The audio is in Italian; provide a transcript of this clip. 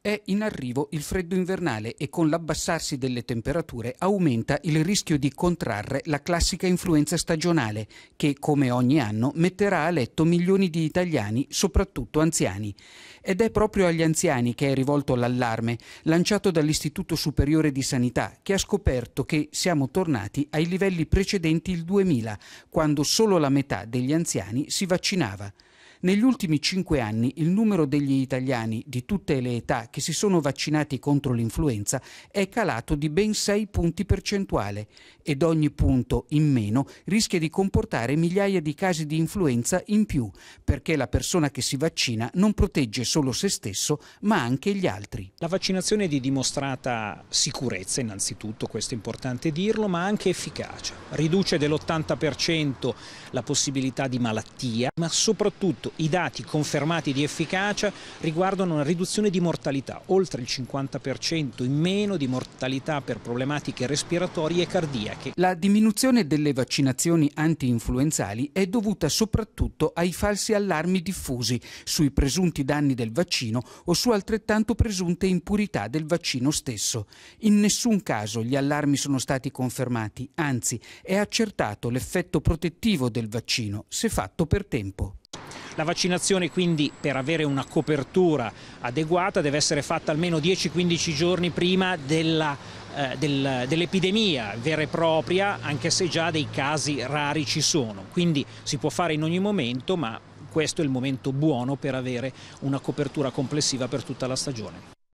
È in arrivo il freddo invernale e con l'abbassarsi delle temperature aumenta il rischio di contrarre la classica influenza stagionale che, come ogni anno, metterà a letto milioni di italiani, soprattutto anziani. Ed è proprio agli anziani che è rivolto l'allarme lanciato dall'Istituto Superiore di Sanità, che ha scoperto che siamo tornati ai livelli precedenti il 2000, quando solo la metà degli anziani si vaccinava. Negli ultimi cinque anni il numero degli italiani di tutte le età che si sono vaccinati contro l'influenza è calato di ben 6 punti percentuale ed ogni punto in meno rischia di comportare migliaia di casi di influenza in più, perché la persona che si vaccina non protegge solo se stesso, ma anche gli altri. La vaccinazione è di dimostrata sicurezza, innanzitutto, questo è importante dirlo, ma anche efficacia. Riduce dell'80% la possibilità di malattia, ma soprattutto Stato. I dati confermati di efficacia riguardano una riduzione di mortalità, oltre il 50% in meno di mortalità per problematiche respiratorie e cardiache. La diminuzione delle vaccinazioni anti-influenzali è dovuta soprattutto ai falsi allarmi diffusi sui presunti danni del vaccino o su altrettanto presunte impurità del vaccino stesso. In nessun caso gli allarmi sono stati confermati, anzi è accertato l'effetto protettivo del vaccino se fatto per tempo. La vaccinazione quindi per avere una copertura adeguata deve essere fatta almeno 10-15 giorni prima della eh, dell'epidemia vera e propria, anche se già dei casi rari ci sono. Quindi si può fare in ogni momento, ma questo è il momento buono per avere una copertura complessiva per tutta la stagione.